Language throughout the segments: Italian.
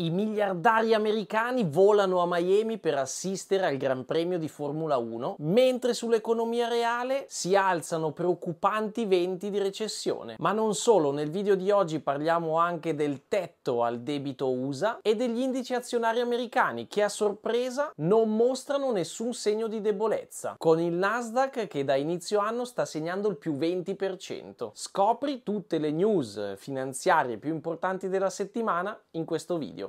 I miliardari americani volano a Miami per assistere al Gran Premio di Formula 1, mentre sull'economia reale si alzano preoccupanti venti di recessione. Ma non solo, nel video di oggi parliamo anche del tetto al debito USA e degli indici azionari americani che a sorpresa non mostrano nessun segno di debolezza, con il Nasdaq che da inizio anno sta segnando il più 20%. Scopri tutte le news finanziarie più importanti della settimana in questo video.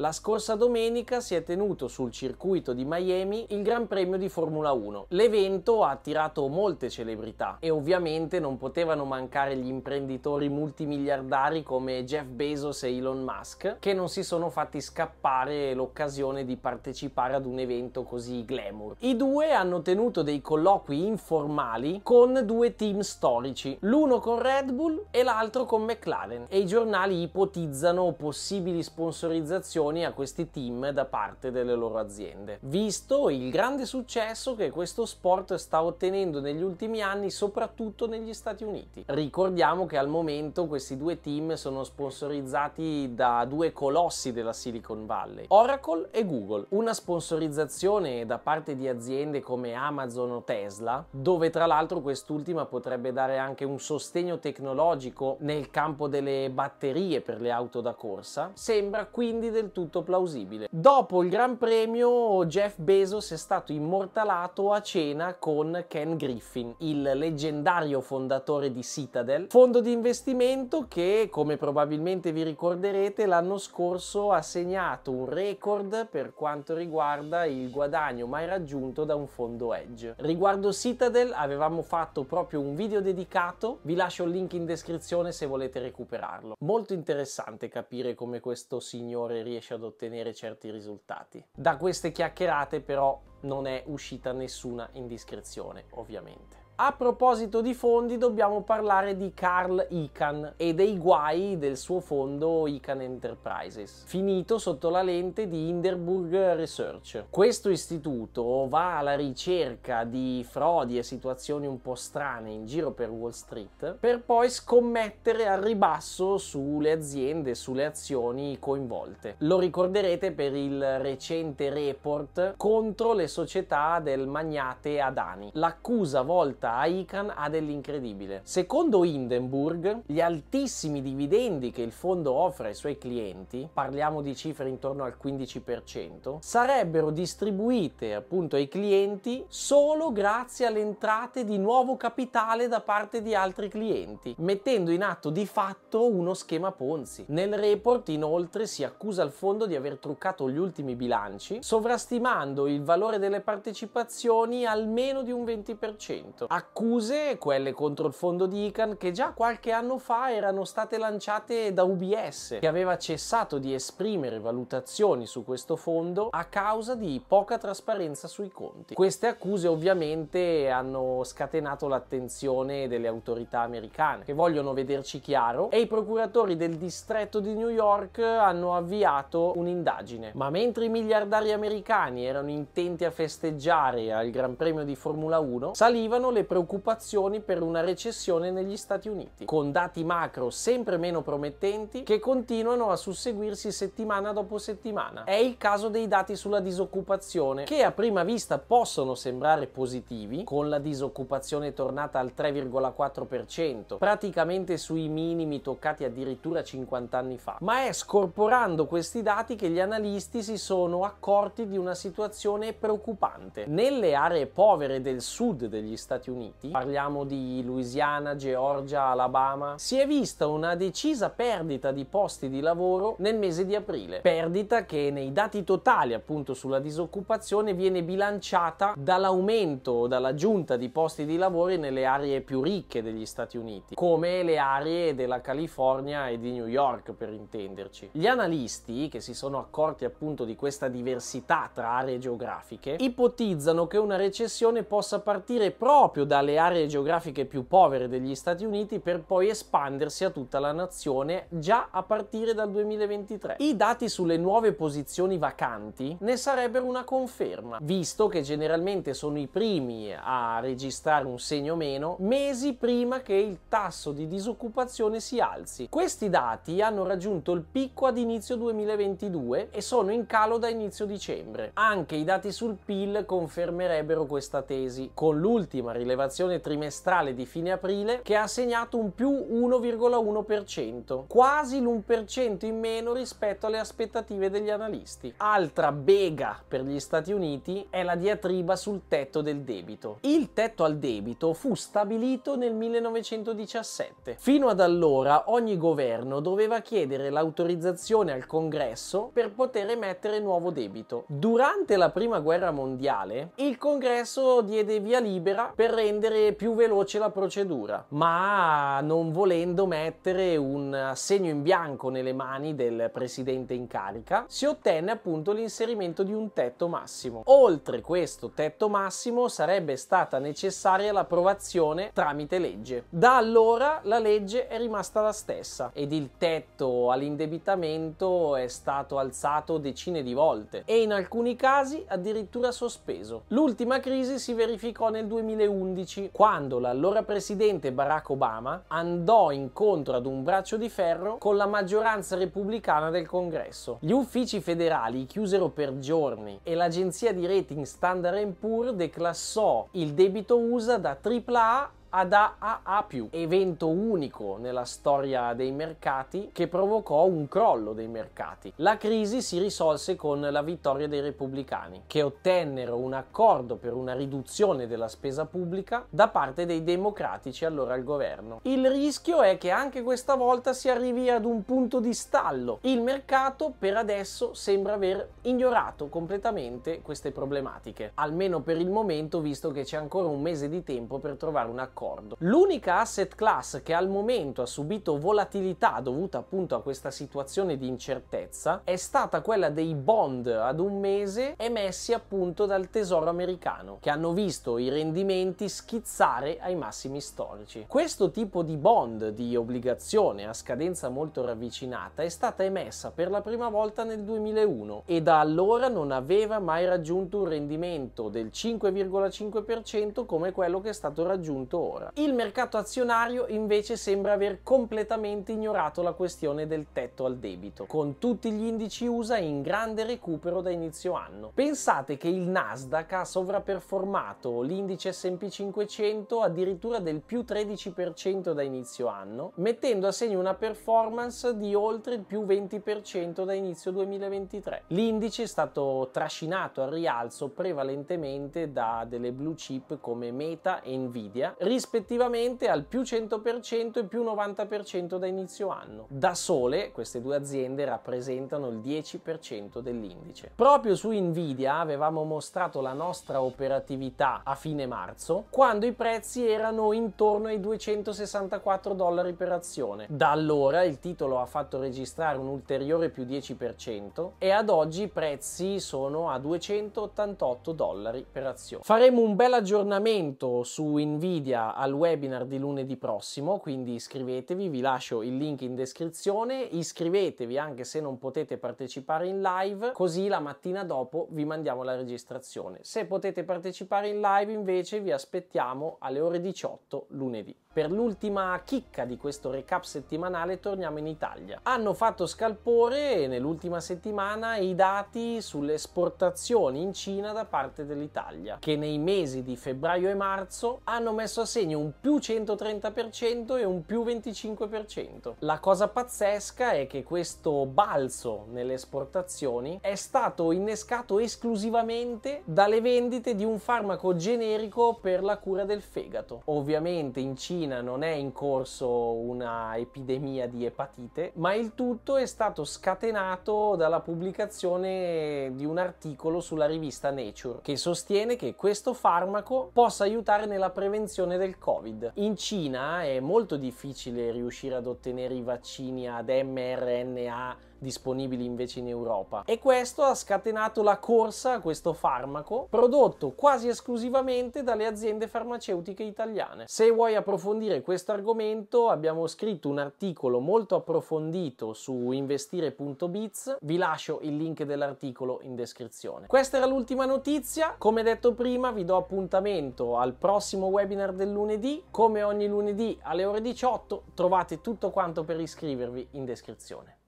La scorsa domenica si è tenuto sul circuito di Miami il Gran Premio di Formula 1. L'evento ha attirato molte celebrità e ovviamente non potevano mancare gli imprenditori multimiliardari come Jeff Bezos e Elon Musk che non si sono fatti scappare l'occasione di partecipare ad un evento così glamour. I due hanno tenuto dei colloqui informali con due team storici, l'uno con Red Bull e l'altro con McLaren e i giornali ipotizzano possibili sponsorizzazioni prestazioni a questi team da parte delle loro aziende, visto il grande successo che questo sport sta ottenendo negli ultimi anni, soprattutto negli Stati Uniti. Ricordiamo che al momento questi due team sono sponsorizzati da due colossi della Silicon Valley, Oracle e Google. Una sponsorizzazione da parte di aziende come Amazon o Tesla, dove tra l'altro quest'ultima potrebbe dare anche un sostegno tecnologico nel campo delle batterie per le auto da corsa, sembra quindi del tutto tutto plausibile. Dopo il Gran Premio, Jeff Bezos è stato immortalato a cena con Ken Griffin, il leggendario fondatore di Citadel, fondo di investimento che, come probabilmente vi ricorderete, l'anno scorso ha segnato un record per quanto riguarda il guadagno mai raggiunto da un fondo hedge. Riguardo Citadel avevamo fatto proprio un video dedicato, vi lascio il link in descrizione se volete recuperarlo. Molto interessante capire come questo signore riesce riesce ad ottenere certi risultati. Da queste chiacchierate però non è uscita nessuna indiscrezione, ovviamente. A proposito di fondi dobbiamo parlare di Carl Icahn e dei guai del suo fondo Icahn Enterprises, finito sotto la lente di Hinderburg Research. Questo istituto va alla ricerca di frodi e situazioni un po' strane in giro per Wall Street per poi scommettere al ribasso sulle aziende, e sulle azioni coinvolte. Lo ricorderete per il recente report contro le società del magnate Adani. L'accusa volta società ICAN ha dell'incredibile. Secondo Hindenburg, gli altissimi dividendi che il fondo offre ai suoi clienti, parliamo di cifre intorno al 15%, sarebbero distribuite appunto ai clienti solo grazie alle entrate di nuovo capitale da parte di altri clienti, mettendo in atto di fatto uno schema Ponzi. Nel report inoltre si accusa il fondo di aver truccato gli ultimi bilanci, sovrastimando il valore delle partecipazioni almeno di un 20%. A accuse, quelle contro il fondo di ICANN, che già qualche anno fa erano state lanciate da UBS, che aveva cessato di esprimere valutazioni su questo fondo a causa di poca trasparenza sui conti. Queste accuse ovviamente hanno scatenato l'attenzione delle autorità americane, che vogliono vederci chiaro, e i procuratori del distretto di New York hanno avviato un'indagine. Ma mentre i miliardari americani erano intenti a festeggiare al Gran Premio di Formula 1, salivano le preoccupazioni per una recessione negli Stati Uniti, con dati macro sempre meno promettenti che continuano a susseguirsi settimana dopo settimana. È il caso dei dati sulla disoccupazione, che a prima vista possono sembrare positivi, con la disoccupazione tornata al 3,4%, praticamente sui minimi toccati addirittura 50 anni fa, ma è scorporando questi dati che gli analisti si sono accorti di una situazione preoccupante. Nelle aree povere del sud degli Stati Uniti, Uniti, parliamo di Louisiana, Georgia, Alabama, si è vista una decisa perdita di posti di lavoro nel mese di aprile, perdita che nei dati totali appunto sulla disoccupazione viene bilanciata dall'aumento o dall'aggiunta di posti di lavoro nelle aree più ricche degli Stati Uniti, come le aree della California e di New York per intenderci. Gli analisti che si sono accorti appunto di questa diversità tra aree geografiche ipotizzano che una recessione possa partire proprio proprio dalle aree geografiche più povere degli Stati Uniti per poi espandersi a tutta la nazione già a partire dal 2023. I dati sulle nuove posizioni vacanti ne sarebbero una conferma, visto che generalmente sono i primi a registrare un segno meno mesi prima che il tasso di disoccupazione si alzi. Questi dati hanno raggiunto il picco ad inizio 2022 e sono in calo da inizio dicembre. Anche i dati sul PIL confermerebbero questa tesi, con l'ultima rilevazione rilevazione trimestrale di fine aprile che ha segnato un più 1,1%, quasi l'1% in meno rispetto alle aspettative degli analisti. Altra bega per gli Stati Uniti è la diatriba sul tetto del debito. Il tetto al debito fu stabilito nel 1917. Fino ad allora ogni governo doveva chiedere l'autorizzazione al Congresso per poter emettere nuovo debito. Durante la Prima Guerra Mondiale il Congresso diede via libera per rendere più veloce la procedura, ma non volendo mettere un assegno in bianco nelle mani del presidente in carica, si ottenne appunto l'inserimento di un tetto massimo. Oltre questo tetto massimo sarebbe stata necessaria l'approvazione tramite legge. Da allora la legge è rimasta la stessa ed il tetto all'indebitamento è stato alzato decine di volte e in alcuni casi addirittura sospeso. L'ultima crisi si verificò nel 2011 2011 quando l'allora presidente Barack Obama andò incontro ad un braccio di ferro con la maggioranza repubblicana del Congresso. Gli uffici federali chiusero per giorni e l'agenzia di rating Standard Poor's declassò il debito USA da AAA ad AAA+, evento unico nella storia dei mercati che provocò un crollo dei mercati. La crisi si risolse con la vittoria dei repubblicani, che ottennero un accordo per una riduzione della spesa pubblica da parte dei democratici allora al governo. Il rischio è che anche questa volta si arrivi ad un punto di stallo. Il mercato per adesso sembra aver ignorato completamente queste problematiche, almeno per il momento visto che c'è ancora un mese di tempo per trovare un accordo d'accordo. L'unica asset class che al momento ha subito volatilità dovuta appunto a questa situazione di incertezza è stata quella dei bond ad un mese emessi appunto dal tesoro americano, che hanno visto i rendimenti schizzare ai massimi storici. Questo tipo di bond di obbligazione a scadenza molto ravvicinata è stata emessa per la prima volta nel 2001 e da allora non aveva mai raggiunto un rendimento del 5,5% come quello che è stato raggiunto ora. Il mercato azionario invece sembra aver completamente ignorato la questione del tetto al debito, con tutti gli indici USA in grande recupero da inizio anno. Pensate che il Nasdaq ha sovraperformato l'indice SP 500 addirittura del più 13% da inizio anno, mettendo a segno una performance di oltre il più 20% da inizio 2023. L'indice è stato trascinato al rialzo prevalentemente da delle blue chip come Meta e Nvidia, rispettivamente al più 100% e più 90% da inizio anno. Da sole queste due aziende rappresentano il 10% dell'indice. Proprio su Nvidia avevamo mostrato la nostra operatività a fine marzo quando i prezzi erano intorno ai 264 dollari per azione. Da allora il titolo ha fatto registrare un ulteriore più 10% e ad oggi i prezzi sono a 288 dollari per azione. Faremo un bel aggiornamento su Nvidia al webinar di lunedì prossimo, quindi iscrivetevi, vi lascio il link in descrizione, iscrivetevi anche se non potete partecipare in live, così la mattina dopo vi mandiamo la registrazione. Se potete partecipare in live invece vi aspettiamo alle ore 18 lunedì. Per l'ultima chicca di questo recap settimanale torniamo in Italia. Hanno fatto scalpore nell'ultima settimana i dati sulle esportazioni in Cina da parte dell'Italia, che nei mesi di febbraio e marzo hanno messo a segno segna un più 130% e un più 25%. La cosa pazzesca è che questo balzo nelle esportazioni è stato innescato esclusivamente dalle vendite di un farmaco generico per la cura del fegato. Ovviamente in Cina non è in corso una epidemia di epatite, ma il tutto è stato scatenato dalla pubblicazione di un articolo sulla rivista Nature che sostiene che questo farmaco possa aiutare nella prevenzione del Covid. In Cina è molto difficile riuscire ad ottenere i vaccini ad mRNA disponibili invece in Europa. E questo ha scatenato la corsa a questo farmaco, prodotto quasi esclusivamente dalle aziende farmaceutiche italiane. Se vuoi approfondire questo argomento, abbiamo scritto un articolo molto approfondito su investire.biz, vi lascio il link dell'articolo in descrizione. Questa era l'ultima notizia, come detto prima vi do appuntamento al prossimo webinar del lunedì, come ogni lunedì alle ore 18 trovate tutto quanto per iscrivervi in descrizione.